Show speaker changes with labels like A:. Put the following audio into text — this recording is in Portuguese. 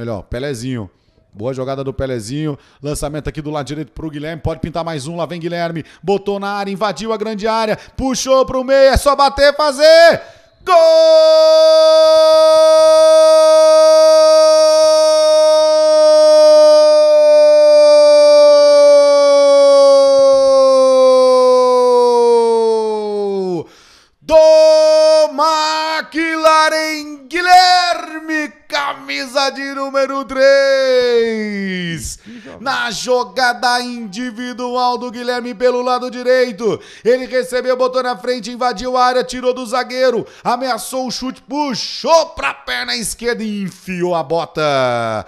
A: Melhor, Pelezinho. Boa jogada do Pelezinho. Lançamento aqui do lado direito pro Guilherme. Pode pintar mais um. Lá vem Guilherme. Botou na área, invadiu a grande área. Puxou pro meio. É só bater, fazer. Gol! do Maquilarem camisa de número 3. Na jogada individual do Guilherme pelo lado direito, ele recebeu, botou na frente, invadiu a área, tirou do zagueiro, ameaçou o chute, puxou pra perna esquerda e enfiou a bota.